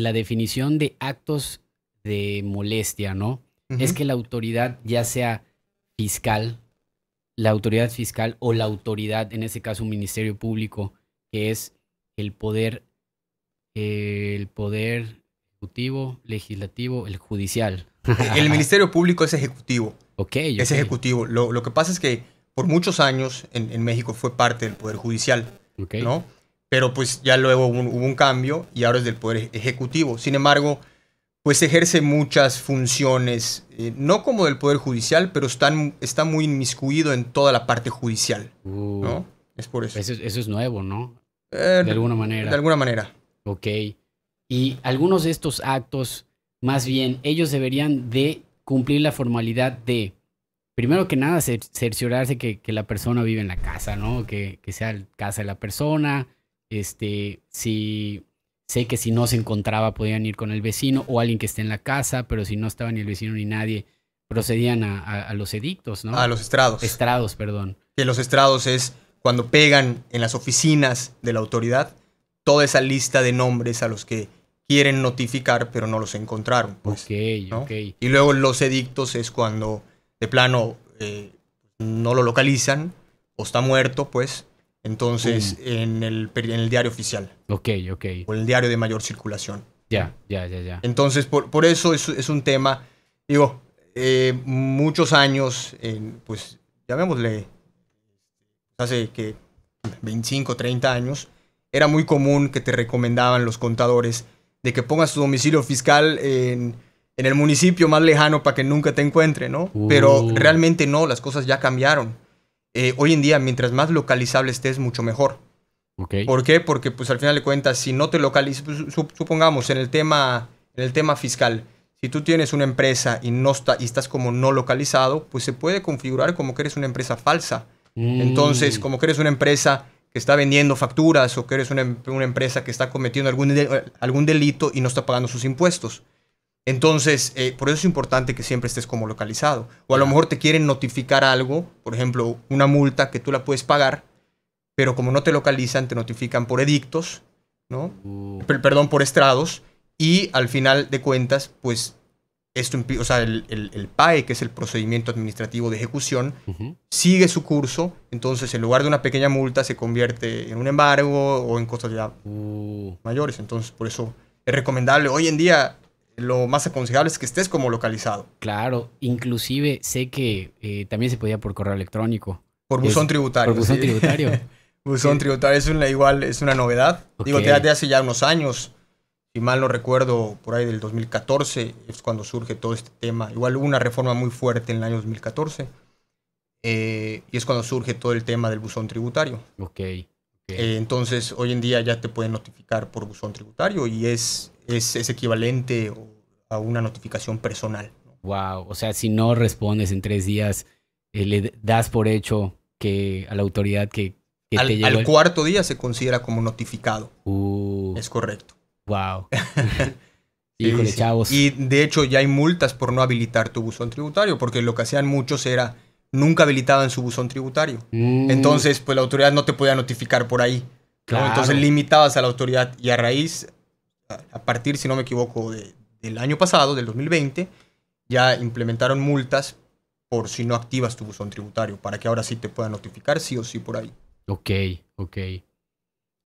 la definición de actos de molestia, ¿no? Es que la autoridad, ya sea fiscal, la autoridad fiscal o la autoridad, en ese caso un ministerio público, que es el poder, el poder ejecutivo, legislativo, el judicial. el ministerio público es ejecutivo. Ok. okay. Es ejecutivo. Lo, que pasa es que por muchos años en, México fue parte del poder judicial, ¿no? pero pues ya luego hubo un, cambio y ahora es del Poder Ejecutivo. Sin embargo, pues ejerce muchas funciones, eh, no como del Poder Judicial, pero están, está muy inmiscuido en toda la parte judicial. Uh. ¿no? Es por eso. eso. es nuevo, ¿no? Eh, de alguna manera. De alguna manera. Ok. Y algunos de estos actos, más bien, ellos deberían de cumplir la formalidad de, primero que nada, cerciorarse que, la persona vive en la casa, ¿no? Que, que sea la casa de la persona, este, si sé que si no se encontraba podían ir con el vecino o alguien que esté en la casa, pero si no estaba ni el vecino ni nadie, procedían a, los edictos, ¿no? A los estrados. Estrados, perdón. Que los estrados es cuando pegan en las oficinas de la autoridad toda esa lista de nombres a los que quieren notificar, pero no los encontraron. Pues, ok, ok. Y luego los edictos es cuando de plano eh, no lo localizan o está muerto, pues, entonces, en, el, en el diario oficial. Ok, ok. O el diario de mayor circulación. Ya, ya, ya, ya. Entonces, por, eso es, un tema, digo, eh, muchos años, pues, llamémosle, hace que 25, 30 años, era muy común que te recomendaban los contadores de que pongas tu domicilio fiscal en, el municipio más lejano para que nunca te encuentre, ¿no? Pero uh. realmente no, las cosas ya cambiaron. Eh, hoy en día, mientras más localizable estés, mucho mejor. ¿Por qué? Porque pues al final de cuentas, si no te localizas, pues, supongamos en el tema, en el tema fiscal, si tú tienes una empresa y no está, y estás como no localizado, pues se puede configurar como que eres una empresa falsa. Mm. Entonces, como que eres una empresa que está vendiendo facturas o que eres una, empresa que está cometiendo algún, algún delito y no está pagando sus impuestos. Entonces, eh, por eso es importante que siempre estés como localizado. O a lo mejor te quieren notificar algo, por ejemplo, una multa que tú la puedes pagar, pero como no te localizan, te notifican por edictos, ¿no? Uh. Perdón, por estrados. Y al final de cuentas, pues, esto, o sea, el, el, PAE, que es el procedimiento administrativo de ejecución, sigue su curso. Entonces, en lugar de una pequeña multa, se convierte en un embargo o en cosas ya uh. mayores. Entonces, por eso es recomendable hoy en día lo más aconsejable es que estés como localizado. Claro, inclusive sé que eh, también se podía por correo electrónico. Por buzón tributario. Por buzón tributario. buzón tributario es una igual, es una novedad. Digo, desde hace ya unos años, si mal no recuerdo, por ahí del 2014 es cuando surge todo este tema. Igual hubo una reforma muy fuerte en el año 2014 eh, y es cuando surge todo el tema del buzón tributario. Ok. Eh, entonces, hoy en día ya te pueden notificar por buzón tributario y es es, equivalente a una notificación personal. Wow, o sea, si no respondes en tres días, eh, le das por hecho que a la autoridad que, al, te al cuarto día se considera como notificado. Uh. es correcto. Wow. Y de hecho ya hay multas por no habilitar tu buzón tributario, porque lo que hacían muchos era nunca habilitaban su buzón tributario. Mm. Entonces, pues la autoridad no te podía notificar por ahí. Claro. Entonces limitabas a la autoridad y a raíz a partir, si no me equivoco, del año pasado, del 2020, ya implementaron multas por si no activas tu buzón tributario, para que ahora sí te puedan notificar sí o sí por ahí. Ok, ok.